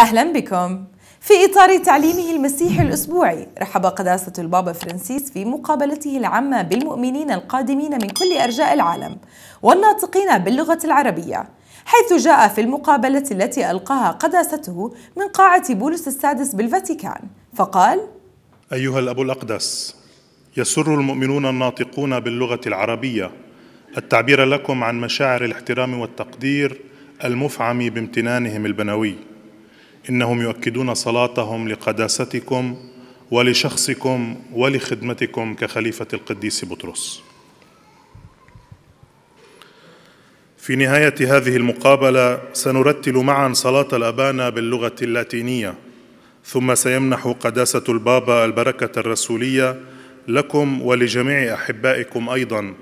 أهلا بكم في إطار تعليمه المسيحي الأسبوعي رحب قداسة البابا فرانسيس في مقابلته العامة بالمؤمنين القادمين من كل أرجاء العالم والناطقين باللغة العربية حيث جاء في المقابلة التي ألقاها قداسته من قاعة بولس السادس بالفاتيكان فقال أيها الأب الأقدس يسر المؤمنون الناطقون باللغة العربية التعبير لكم عن مشاعر الاحترام والتقدير المفعم بامتنانهم البنوي إنهم يؤكدون صلاتهم لقداستكم ولشخصكم ولخدمتكم كخليفة القديس بطرس. في نهاية هذه المقابلة سنرتل معا صلاة الأبانا باللغة اللاتينية، ثم سيمنح قداسة البابا البركة الرسولية لكم ولجميع أحبائكم أيضا،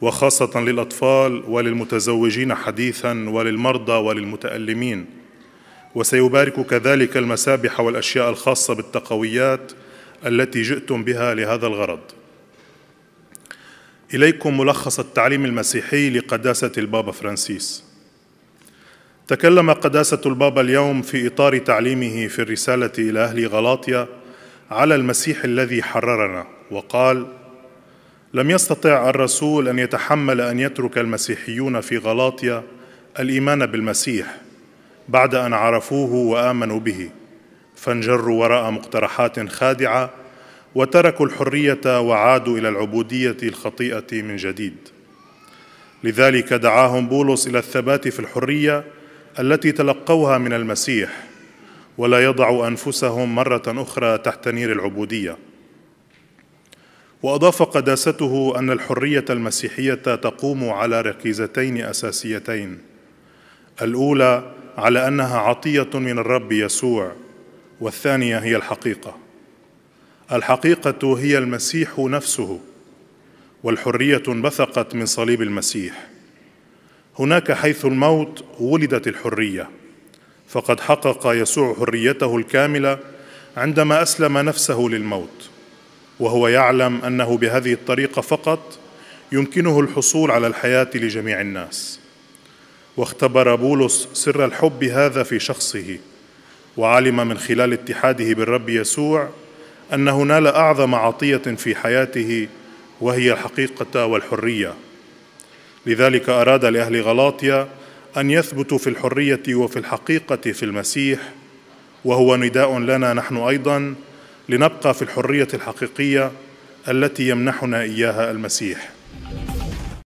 وخاصة للأطفال وللمتزوجين حديثا وللمرضى وللمتألمين. وسيبارك كذلك المسابح والاشياء الخاصه بالتقويات التي جئتم بها لهذا الغرض اليكم ملخص التعليم المسيحي لقداسه البابا فرانسيس تكلم قداسه البابا اليوم في اطار تعليمه في الرساله الى اهل غلاطيا على المسيح الذي حررنا وقال لم يستطع الرسول ان يتحمل ان يترك المسيحيون في غلاطيا الايمان بالمسيح بعد ان عرفوه وامنوا به فانجروا وراء مقترحات خادعه وتركوا الحريه وعادوا الى العبوديه الخطيئه من جديد لذلك دعاهم بولس الى الثبات في الحريه التي تلقوها من المسيح ولا يضعوا انفسهم مره اخرى تحت نير العبوديه واضاف قداسته ان الحريه المسيحيه تقوم على ركيزتين اساسيتين الاولى على انها عطيه من الرب يسوع والثانيه هي الحقيقه الحقيقه هي المسيح نفسه والحريه انبثقت من صليب المسيح هناك حيث الموت ولدت الحريه فقد حقق يسوع حريته الكامله عندما اسلم نفسه للموت وهو يعلم انه بهذه الطريقه فقط يمكنه الحصول على الحياه لجميع الناس واختبر بولس سر الحب هذا في شخصه وعلم من خلال اتحاده بالرب يسوع انه نال اعظم عطيه في حياته وهي الحقيقه والحريه لذلك اراد لاهل غلاطيا ان يثبتوا في الحريه وفي الحقيقه في المسيح وهو نداء لنا نحن ايضا لنبقى في الحريه الحقيقيه التي يمنحنا اياها المسيح